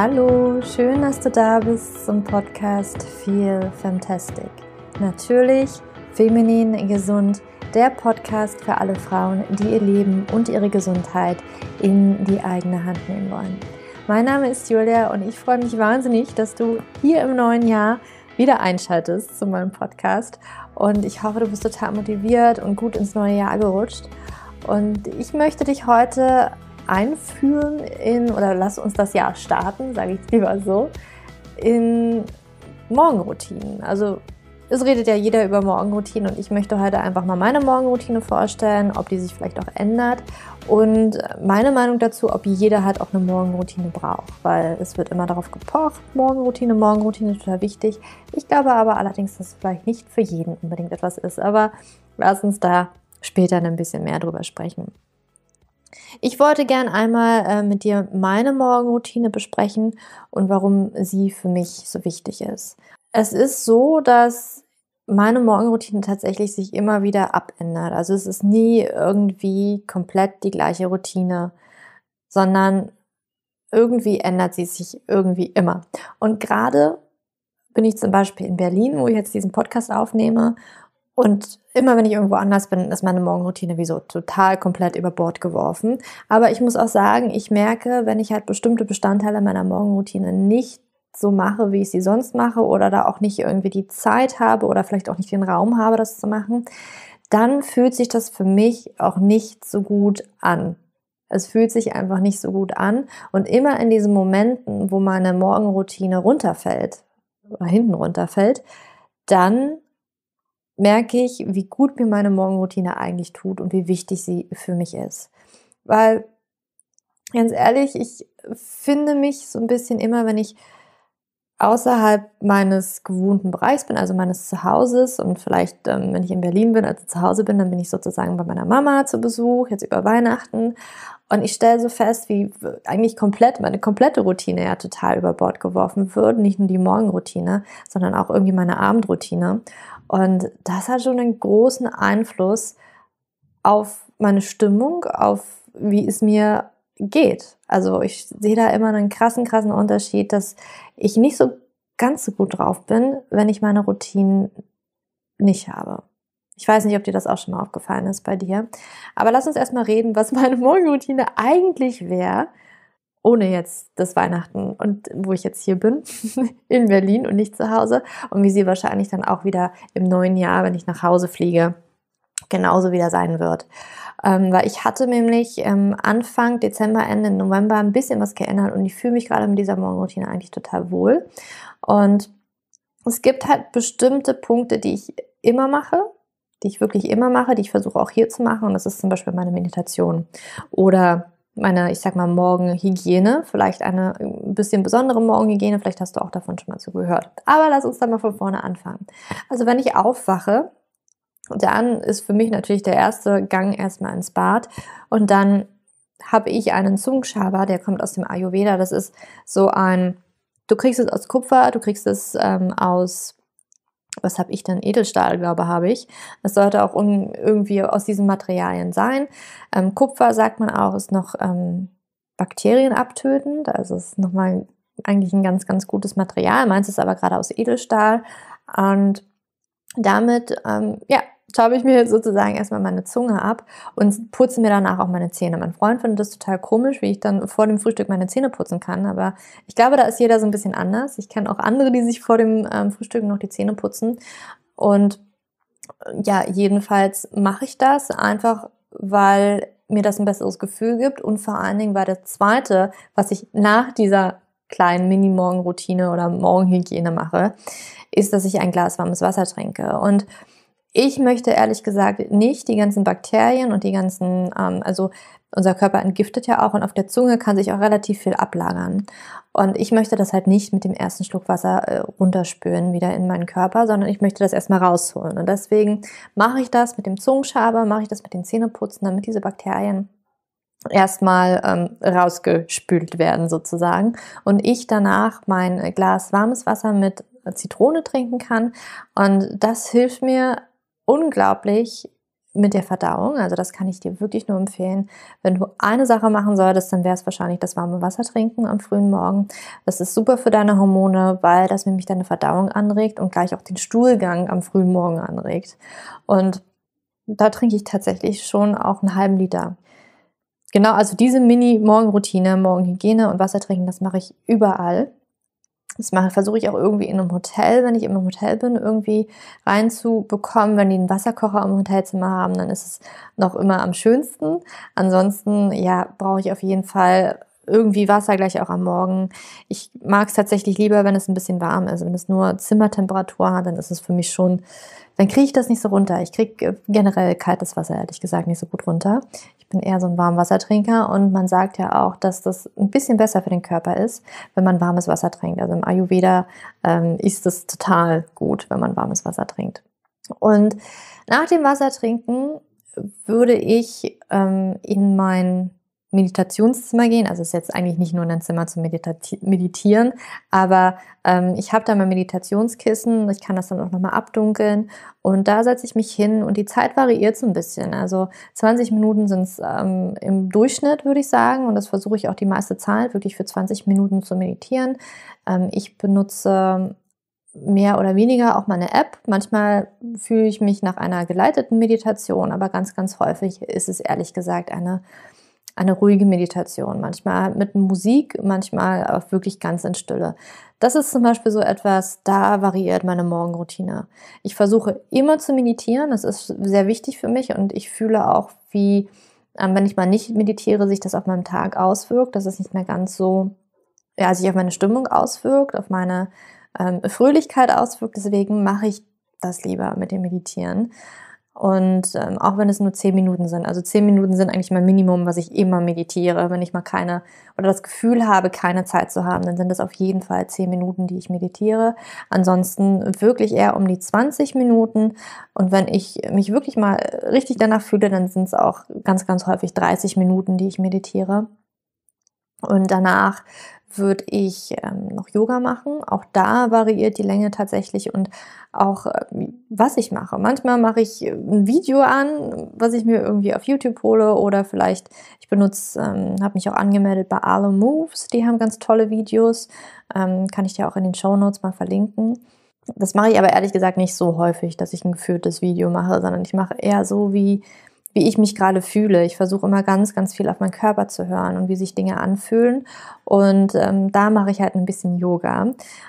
Hallo, schön, dass du da bist zum Podcast Feel Fantastic. Natürlich feminin gesund, der Podcast für alle Frauen, die ihr Leben und ihre Gesundheit in die eigene Hand nehmen wollen. Mein Name ist Julia und ich freue mich wahnsinnig, dass du hier im neuen Jahr wieder einschaltest zu meinem Podcast. Und ich hoffe, du bist total motiviert und gut ins neue Jahr gerutscht. Und ich möchte dich heute einführen in, oder lass uns das Jahr starten, sage ich lieber so, in Morgenroutinen. Also es redet ja jeder über Morgenroutinen und ich möchte heute einfach mal meine Morgenroutine vorstellen, ob die sich vielleicht auch ändert und meine Meinung dazu, ob jeder halt auch eine Morgenroutine braucht, weil es wird immer darauf gepocht, Morgenroutine, Morgenroutine ist total wichtig. Ich glaube aber allerdings, dass es vielleicht nicht für jeden unbedingt etwas ist, aber lass uns da später ein bisschen mehr drüber sprechen. Ich wollte gern einmal äh, mit dir meine Morgenroutine besprechen und warum sie für mich so wichtig ist. Es ist so, dass meine Morgenroutine tatsächlich sich immer wieder abändert. Also es ist nie irgendwie komplett die gleiche Routine, sondern irgendwie ändert sie sich irgendwie immer. Und gerade bin ich zum Beispiel in Berlin, wo ich jetzt diesen Podcast aufnehme und immer wenn ich irgendwo anders bin, ist meine Morgenroutine wie so total komplett über Bord geworfen. Aber ich muss auch sagen, ich merke, wenn ich halt bestimmte Bestandteile meiner Morgenroutine nicht so mache, wie ich sie sonst mache, oder da auch nicht irgendwie die Zeit habe oder vielleicht auch nicht den Raum habe, das zu machen, dann fühlt sich das für mich auch nicht so gut an. Es fühlt sich einfach nicht so gut an. Und immer in diesen Momenten, wo meine Morgenroutine runterfällt, oder hinten runterfällt, dann merke ich, wie gut mir meine Morgenroutine eigentlich tut und wie wichtig sie für mich ist. Weil, ganz ehrlich, ich finde mich so ein bisschen immer, wenn ich außerhalb meines gewohnten Bereichs bin, also meines Zuhauses und vielleicht, ähm, wenn ich in Berlin bin, also zu Hause bin, dann bin ich sozusagen bei meiner Mama zu Besuch, jetzt über Weihnachten. Und ich stelle so fest, wie eigentlich komplett, meine komplette Routine ja total über Bord geworfen wird. Nicht nur die Morgenroutine, sondern auch irgendwie meine Abendroutine. Und das hat schon einen großen Einfluss auf meine Stimmung, auf wie es mir geht. Also ich sehe da immer einen krassen, krassen Unterschied, dass ich nicht so ganz so gut drauf bin, wenn ich meine Routinen nicht habe. Ich weiß nicht, ob dir das auch schon mal aufgefallen ist bei dir. Aber lass uns erstmal reden, was meine Morgenroutine eigentlich wäre, ohne jetzt das Weihnachten und wo ich jetzt hier bin, in Berlin und nicht zu Hause und wie sie wahrscheinlich dann auch wieder im neuen Jahr, wenn ich nach Hause fliege, genauso wieder sein wird. Ähm, weil ich hatte nämlich ähm, Anfang Dezember, Ende November ein bisschen was geändert und ich fühle mich gerade mit dieser Morgenroutine eigentlich total wohl. Und es gibt halt bestimmte Punkte, die ich immer mache, die ich wirklich immer mache, die ich versuche auch hier zu machen und das ist zum Beispiel meine Meditation oder meine, ich sag mal, Morgenhygiene, vielleicht eine ein ähm, bisschen besondere Morgenhygiene, vielleicht hast du auch davon schon mal zugehört. Aber lass uns dann mal von vorne anfangen. Also wenn ich aufwache, dann ist für mich natürlich der erste Gang erstmal ins Bad und dann habe ich einen Zungenschaber, der kommt aus dem Ayurveda. Das ist so ein, du kriegst es aus Kupfer, du kriegst es ähm, aus was habe ich denn? Edelstahl, glaube habe ich. Es sollte auch irgendwie aus diesen Materialien sein. Ähm, Kupfer, sagt man auch, ist noch ähm, abtötend. Also es ist nochmal eigentlich ein ganz, ganz gutes Material. Meins ist aber gerade aus Edelstahl. Und damit, ähm, ja, staube ich mir jetzt sozusagen erstmal meine Zunge ab und putze mir danach auch meine Zähne. Mein Freund findet das total komisch, wie ich dann vor dem Frühstück meine Zähne putzen kann, aber ich glaube, da ist jeder so ein bisschen anders. Ich kenne auch andere, die sich vor dem ähm, Frühstück noch die Zähne putzen und äh, ja, jedenfalls mache ich das einfach, weil mir das ein besseres Gefühl gibt und vor allen Dingen weil das zweite, was ich nach dieser kleinen Mini-Morgen-Routine oder Morgenhygiene mache, ist, dass ich ein Glas warmes Wasser trinke. Und ich möchte ehrlich gesagt nicht die ganzen Bakterien und die ganzen, ähm, also unser Körper entgiftet ja auch und auf der Zunge kann sich auch relativ viel ablagern. Und ich möchte das halt nicht mit dem ersten Schluck Wasser äh, runterspülen wieder in meinen Körper, sondern ich möchte das erstmal rausholen. Und deswegen mache ich das mit dem Zungenschaber, mache ich das mit den Zähneputzen, damit diese Bakterien erstmal ähm, rausgespült werden sozusagen. Und ich danach mein Glas warmes Wasser mit Zitrone trinken kann. Und das hilft mir unglaublich mit der Verdauung. Also das kann ich dir wirklich nur empfehlen. Wenn du eine Sache machen solltest, dann wäre es wahrscheinlich das warme Wasser trinken am frühen Morgen. Das ist super für deine Hormone, weil das nämlich deine Verdauung anregt und gleich auch den Stuhlgang am frühen Morgen anregt. Und da trinke ich tatsächlich schon auch einen halben Liter. Genau, also diese Mini-Morgenroutine, Morgenhygiene und Wasser trinken, das mache ich überall. Das mache, versuche ich auch irgendwie in einem Hotel, wenn ich im Hotel bin, irgendwie reinzubekommen. Wenn die einen Wasserkocher im Hotelzimmer haben, dann ist es noch immer am schönsten. Ansonsten, ja, brauche ich auf jeden Fall irgendwie Wasser gleich auch am Morgen. Ich mag es tatsächlich lieber, wenn es ein bisschen warm ist. Wenn es nur Zimmertemperatur hat, dann ist es für mich schon, dann kriege ich das nicht so runter. Ich kriege äh, generell kaltes Wasser, ehrlich gesagt, nicht so gut runter. Ich bin eher so ein Warmwassertrinker und man sagt ja auch, dass das ein bisschen besser für den Körper ist, wenn man warmes Wasser trinkt. Also im Ayurveda ähm, ist es total gut, wenn man warmes Wasser trinkt. Und nach dem Wassertrinken würde ich ähm, in mein Meditationszimmer gehen. Also ist jetzt eigentlich nicht nur ein Zimmer zum Meditati Meditieren, aber ähm, ich habe da mein Meditationskissen, ich kann das dann auch nochmal abdunkeln und da setze ich mich hin und die Zeit variiert so ein bisschen. Also 20 Minuten sind es ähm, im Durchschnitt, würde ich sagen, und das versuche ich auch die meiste Zeit, wirklich für 20 Minuten zu meditieren. Ähm, ich benutze mehr oder weniger auch meine App. Manchmal fühle ich mich nach einer geleiteten Meditation, aber ganz, ganz häufig ist es ehrlich gesagt eine eine ruhige Meditation, manchmal mit Musik, manchmal auch wirklich ganz in Stille. Das ist zum Beispiel so etwas, da variiert meine Morgenroutine. Ich versuche immer zu meditieren, das ist sehr wichtig für mich und ich fühle auch, wie, ähm, wenn ich mal nicht meditiere, sich das auf meinem Tag auswirkt, dass es nicht mehr ganz so, ja, sich auf meine Stimmung auswirkt, auf meine ähm, Fröhlichkeit auswirkt. Deswegen mache ich das lieber mit dem Meditieren. Und ähm, auch wenn es nur zehn Minuten sind. Also zehn Minuten sind eigentlich mein Minimum, was ich immer meditiere. Wenn ich mal keine oder das Gefühl habe, keine Zeit zu haben, dann sind das auf jeden Fall zehn Minuten, die ich meditiere. Ansonsten wirklich eher um die 20 Minuten. Und wenn ich mich wirklich mal richtig danach fühle, dann sind es auch ganz, ganz häufig 30 Minuten, die ich meditiere. Und danach würde ich ähm, noch Yoga machen. Auch da variiert die Länge tatsächlich und auch äh, was ich mache. Manchmal mache ich äh, ein Video an, was ich mir irgendwie auf YouTube hole oder vielleicht ich benutze, ähm, habe mich auch angemeldet bei Arlo Moves. Die haben ganz tolle Videos. Ähm, kann ich dir auch in den Show Notes mal verlinken. Das mache ich aber ehrlich gesagt nicht so häufig, dass ich ein geführtes Video mache, sondern ich mache eher so wie wie ich mich gerade fühle. Ich versuche immer ganz, ganz viel auf meinen Körper zu hören und wie sich Dinge anfühlen. Und ähm, da mache ich halt ein bisschen Yoga.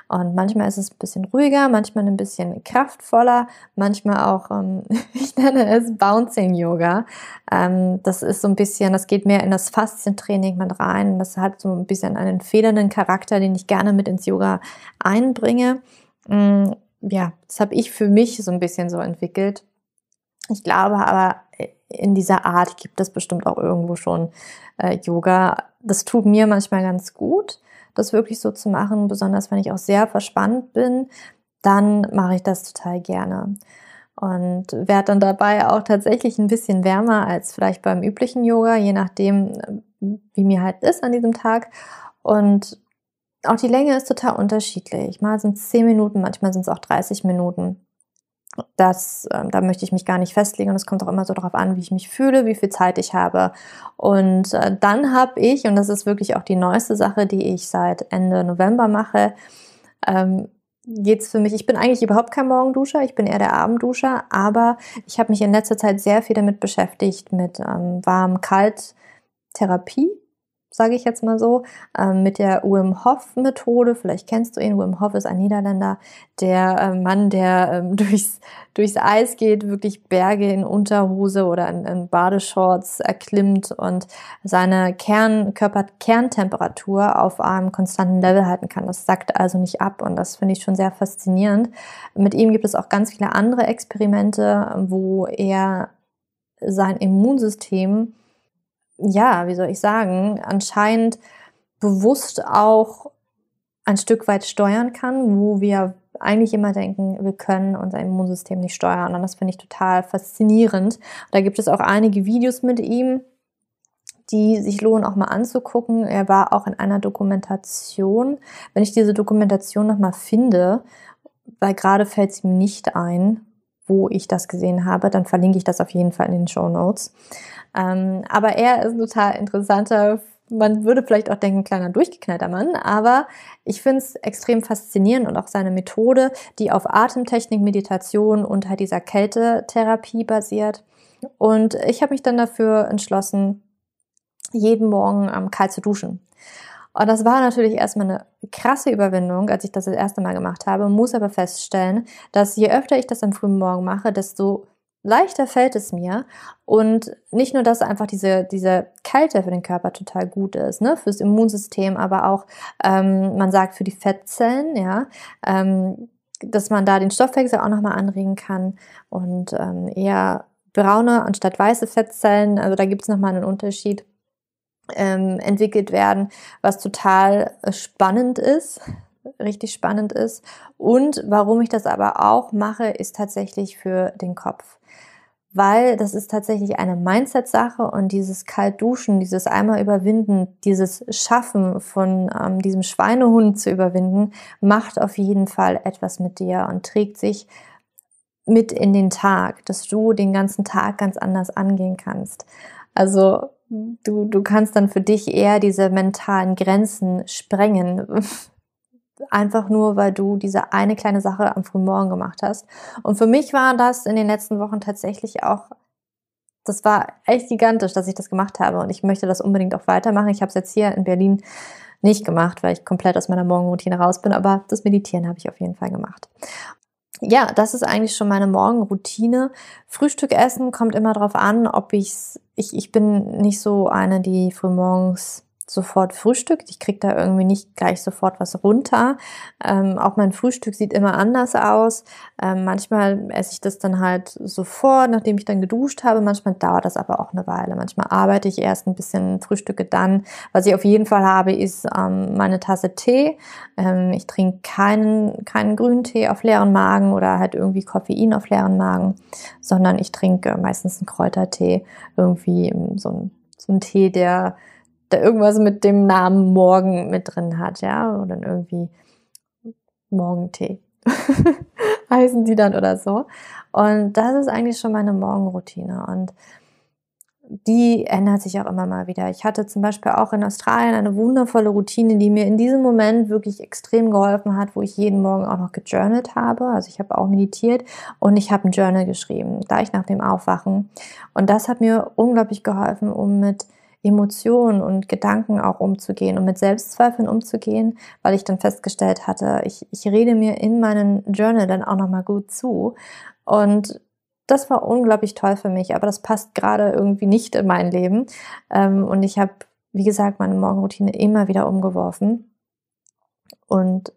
Und manchmal ist es ein bisschen ruhiger, manchmal ein bisschen kraftvoller, manchmal auch, ähm, ich nenne es Bouncing Yoga. Ähm, das ist so ein bisschen, das geht mehr in das Faszientraining mit rein. Das hat so ein bisschen einen federnden Charakter, den ich gerne mit ins Yoga einbringe. Mm, ja, das habe ich für mich so ein bisschen so entwickelt. Ich glaube aber, in dieser Art gibt es bestimmt auch irgendwo schon äh, Yoga. Das tut mir manchmal ganz gut, das wirklich so zu machen, besonders wenn ich auch sehr verspannt bin, dann mache ich das total gerne. Und werde dann dabei auch tatsächlich ein bisschen wärmer als vielleicht beim üblichen Yoga, je nachdem, äh, wie mir halt ist an diesem Tag. Und auch die Länge ist total unterschiedlich. Mal sind es 10 Minuten, manchmal sind es auch 30 Minuten. Das, ähm, da möchte ich mich gar nicht festlegen und es kommt auch immer so darauf an, wie ich mich fühle, wie viel Zeit ich habe. Und äh, dann habe ich, und das ist wirklich auch die neueste Sache, die ich seit Ende November mache, ähm, geht es für mich, ich bin eigentlich überhaupt kein Morgenduscher, ich bin eher der Abendduscher, aber ich habe mich in letzter Zeit sehr viel damit beschäftigt, mit ähm, warm-kalt-Therapie sage ich jetzt mal so, ähm, mit der Wim Hof Methode. Vielleicht kennst du ihn. Wim Hof ist ein Niederländer, der ähm, Mann, der ähm, durchs, durchs Eis geht, wirklich Berge in Unterhose oder in, in Badeshorts erklimmt und seine Kern, Körperkerntemperatur auf einem konstanten Level halten kann. Das sackt also nicht ab und das finde ich schon sehr faszinierend. Mit ihm gibt es auch ganz viele andere Experimente, wo er sein Immunsystem ja, wie soll ich sagen, anscheinend bewusst auch ein Stück weit steuern kann, wo wir eigentlich immer denken, wir können unser Immunsystem nicht steuern. Und das finde ich total faszinierend. Da gibt es auch einige Videos mit ihm, die sich lohnen auch mal anzugucken. Er war auch in einer Dokumentation. Wenn ich diese Dokumentation nochmal finde, weil gerade fällt es ihm nicht ein, wo ich das gesehen habe, dann verlinke ich das auf jeden Fall in den Show Notes. Ähm, aber er ist ein total interessanter, man würde vielleicht auch denken, kleiner durchgeknallter Mann, aber ich finde es extrem faszinierend und auch seine Methode, die auf Atemtechnik, Meditation und halt dieser Kältetherapie basiert. Und ich habe mich dann dafür entschlossen, jeden Morgen ähm, kalt zu duschen. Und das war natürlich erstmal eine krasse Überwindung, als ich das das erste Mal gemacht habe, muss aber feststellen, dass je öfter ich das am frühen Morgen mache, desto leichter fällt es mir. Und nicht nur, dass einfach diese, diese Kälte für den Körper total gut ist, ne? fürs Immunsystem, aber auch, ähm, man sagt, für die Fettzellen, ja. Ähm, dass man da den Stoffwechsel auch nochmal anregen kann und ähm, eher braune anstatt weiße Fettzellen. Also da gibt es nochmal einen Unterschied ähm, entwickelt werden, was total äh, spannend ist, richtig spannend ist. Und warum ich das aber auch mache, ist tatsächlich für den Kopf. Weil das ist tatsächlich eine Mindset-Sache und dieses Kaltduschen, dieses einmal überwinden, dieses Schaffen von ähm, diesem Schweinehund zu überwinden, macht auf jeden Fall etwas mit dir und trägt sich mit in den Tag, dass du den ganzen Tag ganz anders angehen kannst. Also Du, du kannst dann für dich eher diese mentalen Grenzen sprengen. Einfach nur, weil du diese eine kleine Sache am frühen Morgen gemacht hast. Und für mich war das in den letzten Wochen tatsächlich auch, das war echt gigantisch, dass ich das gemacht habe. Und ich möchte das unbedingt auch weitermachen. Ich habe es jetzt hier in Berlin nicht gemacht, weil ich komplett aus meiner Morgenroutine raus bin, aber das Meditieren habe ich auf jeden Fall gemacht ja, das ist eigentlich schon meine Morgenroutine. Frühstück essen kommt immer drauf an, ob ich's, ich, ich bin nicht so eine, die frühmorgens sofort frühstückt. Ich kriege da irgendwie nicht gleich sofort was runter. Ähm, auch mein Frühstück sieht immer anders aus. Ähm, manchmal esse ich das dann halt sofort, nachdem ich dann geduscht habe. Manchmal dauert das aber auch eine Weile. Manchmal arbeite ich erst ein bisschen, frühstücke dann. Was ich auf jeden Fall habe, ist ähm, meine Tasse Tee. Ähm, ich trinke keinen, keinen grünen Tee auf leeren Magen oder halt irgendwie Koffein auf leeren Magen, sondern ich trinke meistens einen Kräutertee, irgendwie so einen, so einen Tee, der der irgendwas mit dem Namen Morgen mit drin hat, ja, oder irgendwie Morgentee heißen die dann oder so. Und das ist eigentlich schon meine Morgenroutine und die ändert sich auch immer mal wieder. Ich hatte zum Beispiel auch in Australien eine wundervolle Routine, die mir in diesem Moment wirklich extrem geholfen hat, wo ich jeden Morgen auch noch gejournalt habe. Also ich habe auch meditiert und ich habe ein Journal geschrieben, gleich nach dem Aufwachen. Und das hat mir unglaublich geholfen, um mit Emotionen und Gedanken auch umzugehen und mit Selbstzweifeln umzugehen, weil ich dann festgestellt hatte, ich, ich rede mir in meinen Journal dann auch nochmal gut zu. Und das war unglaublich toll für mich, aber das passt gerade irgendwie nicht in mein Leben. Ähm, und ich habe, wie gesagt, meine Morgenroutine immer wieder umgeworfen. Und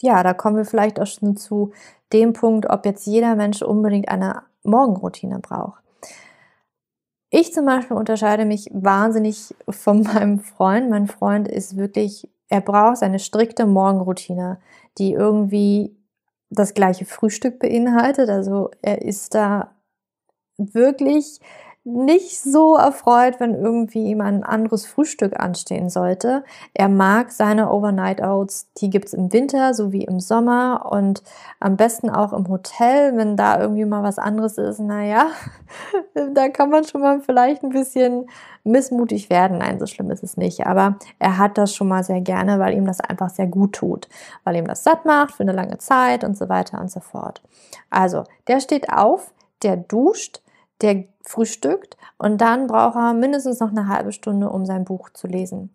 ja, da kommen wir vielleicht auch schon zu dem Punkt, ob jetzt jeder Mensch unbedingt eine Morgenroutine braucht. Ich zum Beispiel unterscheide mich wahnsinnig von meinem Freund. Mein Freund ist wirklich, er braucht eine strikte Morgenroutine, die irgendwie das gleiche Frühstück beinhaltet. Also er ist da wirklich nicht so erfreut, wenn irgendwie ihm ein anderes Frühstück anstehen sollte. Er mag seine Overnight Oats, die gibt es im Winter sowie im Sommer und am besten auch im Hotel, wenn da irgendwie mal was anderes ist. Naja, da kann man schon mal vielleicht ein bisschen missmutig werden. Nein, so schlimm ist es nicht. Aber er hat das schon mal sehr gerne, weil ihm das einfach sehr gut tut, weil ihm das satt macht für eine lange Zeit und so weiter und so fort. Also, der steht auf, der duscht, der frühstückt und dann braucht er mindestens noch eine halbe Stunde, um sein Buch zu lesen.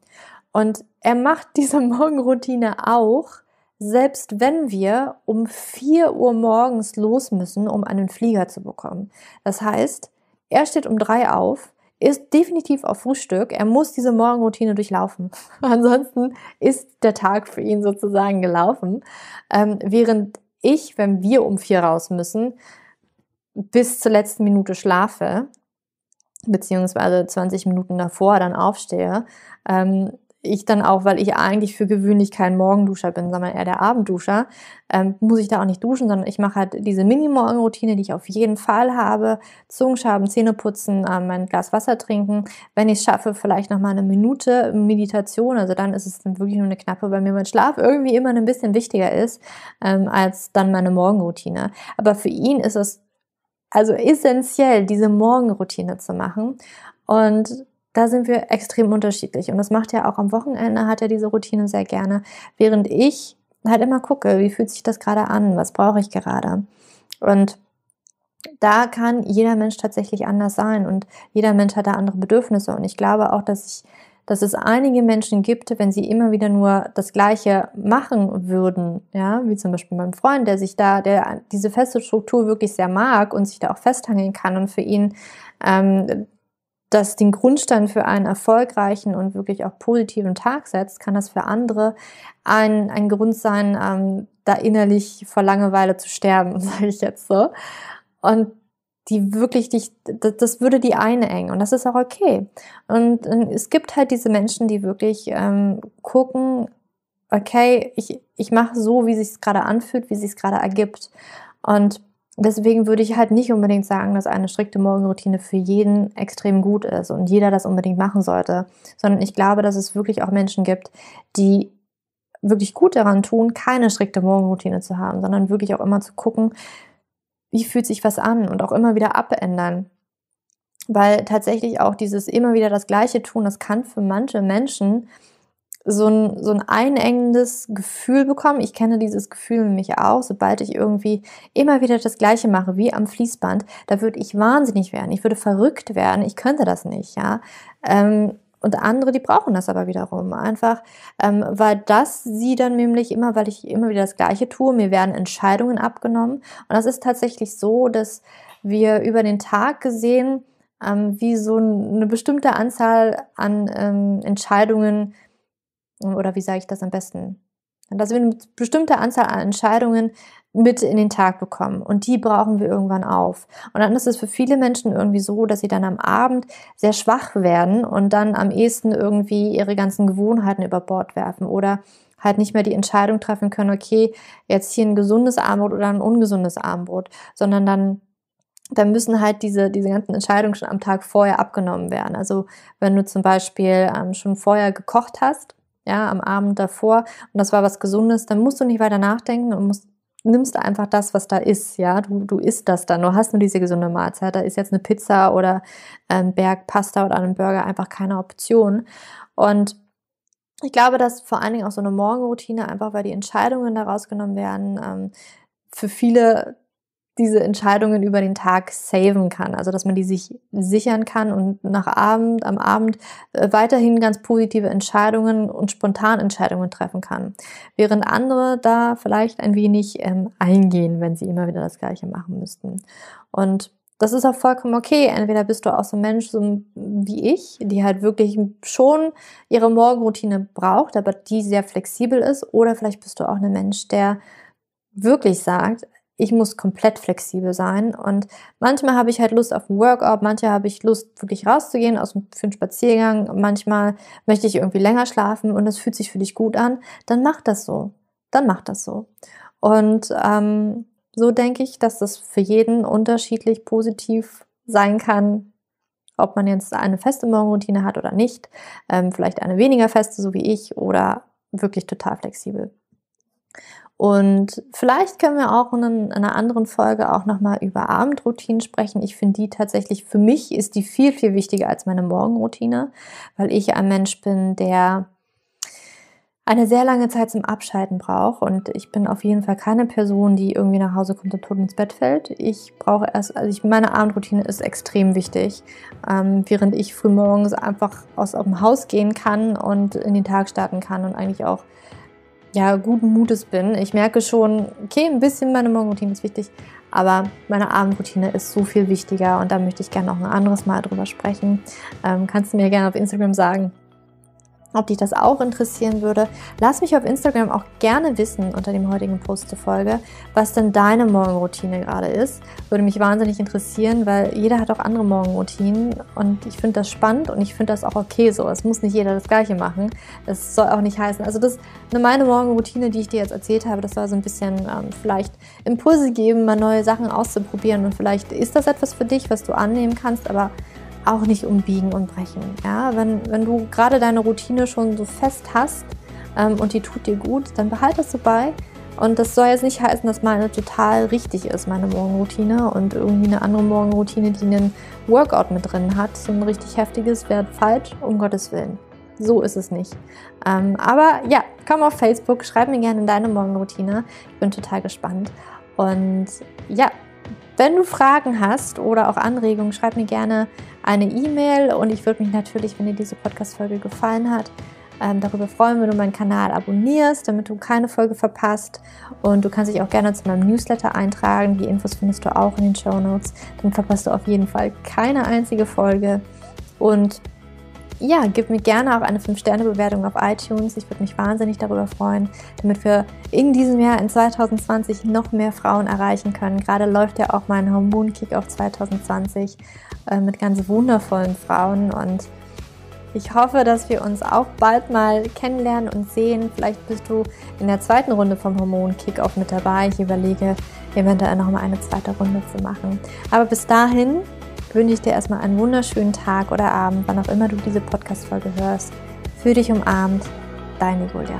Und er macht diese Morgenroutine auch, selbst wenn wir um 4 Uhr morgens los müssen, um einen Flieger zu bekommen. Das heißt, er steht um 3 auf, ist definitiv auf Frühstück, er muss diese Morgenroutine durchlaufen. Ansonsten ist der Tag für ihn sozusagen gelaufen. Ähm, während ich, wenn wir um 4 raus müssen, bis zur letzten Minute schlafe, beziehungsweise 20 Minuten davor dann aufstehe, ähm, ich dann auch, weil ich eigentlich für gewöhnlich kein Morgenduscher bin, sondern eher der Abendduscher, ähm, muss ich da auch nicht duschen, sondern ich mache halt diese Mini-Morgen-Routine, die ich auf jeden Fall habe. Zungenschaben, Zähne putzen, ähm, mein Glas Wasser trinken. Wenn ich es schaffe, vielleicht nochmal eine Minute Meditation. Also dann ist es dann wirklich nur eine knappe, weil mir mein Schlaf irgendwie immer ein bisschen wichtiger ist ähm, als dann meine Morgenroutine. Aber für ihn ist es also essentiell, diese Morgenroutine zu machen. Und da sind wir extrem unterschiedlich. Und das macht er auch am Wochenende, hat er diese Routine sehr gerne, während ich halt immer gucke, wie fühlt sich das gerade an, was brauche ich gerade. Und da kann jeder Mensch tatsächlich anders sein und jeder Mensch hat da andere Bedürfnisse. Und ich glaube auch, dass ich dass es einige Menschen gibt, wenn sie immer wieder nur das Gleiche machen würden, ja, wie zum Beispiel mein Freund, der sich da, der diese feste Struktur wirklich sehr mag und sich da auch festhangeln kann und für ihn ähm, das den Grundstein für einen erfolgreichen und wirklich auch positiven Tag setzt, kann das für andere ein, ein Grund sein, ähm, da innerlich vor Langeweile zu sterben, sage ich jetzt so. Und die wirklich dich, das würde die einengen und das ist auch okay. Und es gibt halt diese Menschen, die wirklich ähm, gucken, okay, ich, ich mache so, wie sich gerade anfühlt, wie sich gerade ergibt. Und deswegen würde ich halt nicht unbedingt sagen, dass eine strikte Morgenroutine für jeden extrem gut ist und jeder das unbedingt machen sollte, sondern ich glaube, dass es wirklich auch Menschen gibt, die wirklich gut daran tun, keine strikte Morgenroutine zu haben, sondern wirklich auch immer zu gucken, wie fühlt sich was an und auch immer wieder abändern. Weil tatsächlich auch dieses immer wieder das Gleiche tun, das kann für manche Menschen so ein, so ein einengendes Gefühl bekommen. Ich kenne dieses Gefühl nämlich auch, sobald ich irgendwie immer wieder das Gleiche mache, wie am Fließband, da würde ich wahnsinnig werden. Ich würde verrückt werden. Ich könnte das nicht, ja. Ähm, und andere, die brauchen das aber wiederum einfach, ähm, weil das sie dann nämlich immer, weil ich immer wieder das Gleiche tue, mir werden Entscheidungen abgenommen. Und das ist tatsächlich so, dass wir über den Tag gesehen, ähm, wie so eine bestimmte Anzahl an ähm, Entscheidungen oder wie sage ich das am besten? Und dass wir eine bestimmte Anzahl an Entscheidungen mit in den Tag bekommen. Und die brauchen wir irgendwann auf. Und dann ist es für viele Menschen irgendwie so, dass sie dann am Abend sehr schwach werden und dann am ehesten irgendwie ihre ganzen Gewohnheiten über Bord werfen oder halt nicht mehr die Entscheidung treffen können, okay, jetzt hier ein gesundes Armbrot oder ein ungesundes Armbrot, sondern dann dann müssen halt diese, diese ganzen Entscheidungen schon am Tag vorher abgenommen werden. Also wenn du zum Beispiel ähm, schon vorher gekocht hast ja, am Abend davor und das war was Gesundes, dann musst du nicht weiter nachdenken und musst, nimmst einfach das, was da ist, ja, du, du isst das dann, du hast nur diese gesunde Mahlzeit, da ist jetzt eine Pizza oder ein Berg Pasta oder einen Burger einfach keine Option und ich glaube, dass vor allen Dingen auch so eine Morgenroutine, einfach weil die Entscheidungen daraus genommen werden, ähm, für viele diese Entscheidungen über den Tag saven kann, also dass man die sich sichern kann und nach Abend, am Abend äh, weiterhin ganz positive Entscheidungen und spontan Entscheidungen treffen kann, während andere da vielleicht ein wenig ähm, eingehen, wenn sie immer wieder das Gleiche machen müssten. Und das ist auch vollkommen okay. Entweder bist du auch so ein Mensch so wie ich, die halt wirklich schon ihre Morgenroutine braucht, aber die sehr flexibel ist, oder vielleicht bist du auch ein Mensch, der wirklich sagt, ich muss komplett flexibel sein. Und manchmal habe ich halt Lust auf einen Workout, manchmal habe ich Lust, wirklich rauszugehen aus, dem, für einen Spaziergang, manchmal möchte ich irgendwie länger schlafen und es fühlt sich für dich gut an, dann mach das so. Dann mach das so. Und ähm, so denke ich, dass das für jeden unterschiedlich positiv sein kann, ob man jetzt eine feste Morgenroutine hat oder nicht, ähm, vielleicht eine weniger feste, so wie ich, oder wirklich total flexibel. Und vielleicht können wir auch in einer anderen Folge auch nochmal über Abendroutinen sprechen. Ich finde die tatsächlich, für mich ist die viel, viel wichtiger als meine Morgenroutine, weil ich ein Mensch bin, der eine sehr lange Zeit zum Abschalten braucht. Und ich bin auf jeden Fall keine Person, die irgendwie nach Hause kommt und tot ins Bett fällt. Ich brauche erst, also ich, meine Abendroutine ist extrem wichtig, ähm, während ich frühmorgens einfach aus, aus dem Haus gehen kann und in den Tag starten kann und eigentlich auch ja, guten Mutes bin. Ich merke schon, okay, ein bisschen meine Morgenroutine ist wichtig, aber meine Abendroutine ist so viel wichtiger und da möchte ich gerne auch ein anderes Mal drüber sprechen. Ähm, kannst du mir gerne auf Instagram sagen, ob dich das auch interessieren würde. Lass mich auf Instagram auch gerne wissen unter dem heutigen Post zur Folge, was denn deine Morgenroutine gerade ist. Würde mich wahnsinnig interessieren, weil jeder hat auch andere Morgenroutinen und ich finde das spannend und ich finde das auch okay so. Es muss nicht jeder das Gleiche machen. Es soll auch nicht heißen. Also das ne, meine Morgenroutine, die ich dir jetzt erzählt habe, das war so ein bisschen ähm, vielleicht Impulse geben, mal neue Sachen auszuprobieren und vielleicht ist das etwas für dich, was du annehmen kannst, aber auch nicht umbiegen und brechen. Ja? Wenn, wenn du gerade deine Routine schon so fest hast ähm, und die tut dir gut, dann behalte es so bei. Und das soll jetzt nicht heißen, dass meine total richtig ist, meine Morgenroutine und irgendwie eine andere Morgenroutine, die einen Workout mit drin hat, so ein richtig heftiges, wäre falsch, um Gottes Willen. So ist es nicht. Ähm, aber ja, komm auf Facebook, schreib mir gerne deine Morgenroutine. Ich bin total gespannt. Und ja, wenn du Fragen hast oder auch Anregungen, schreib mir gerne eine E-Mail und ich würde mich natürlich, wenn dir diese Podcast-Folge gefallen hat, ähm, darüber freuen, wenn du meinen Kanal abonnierst, damit du keine Folge verpasst. Und du kannst dich auch gerne zu meinem Newsletter eintragen. Die Infos findest du auch in den Show Notes. Dann verpasst du auf jeden Fall keine einzige Folge. Und ja, gib mir gerne auch eine 5-Sterne-Bewertung auf iTunes. Ich würde mich wahnsinnig darüber freuen, damit wir in diesem Jahr, in 2020, noch mehr Frauen erreichen können. Gerade läuft ja auch mein Hormonkick auf 2020 äh, mit ganz wundervollen Frauen und ich hoffe, dass wir uns auch bald mal kennenlernen und sehen. Vielleicht bist du in der zweiten Runde vom Hormon-Kickoff mit dabei. Ich überlege, eventuell nochmal eine zweite Runde zu machen. Aber bis dahin wünsche ich dir erstmal einen wunderschönen Tag oder Abend, wann auch immer du diese Podcast-Folge hörst. Für dich umarmt, deine Julia.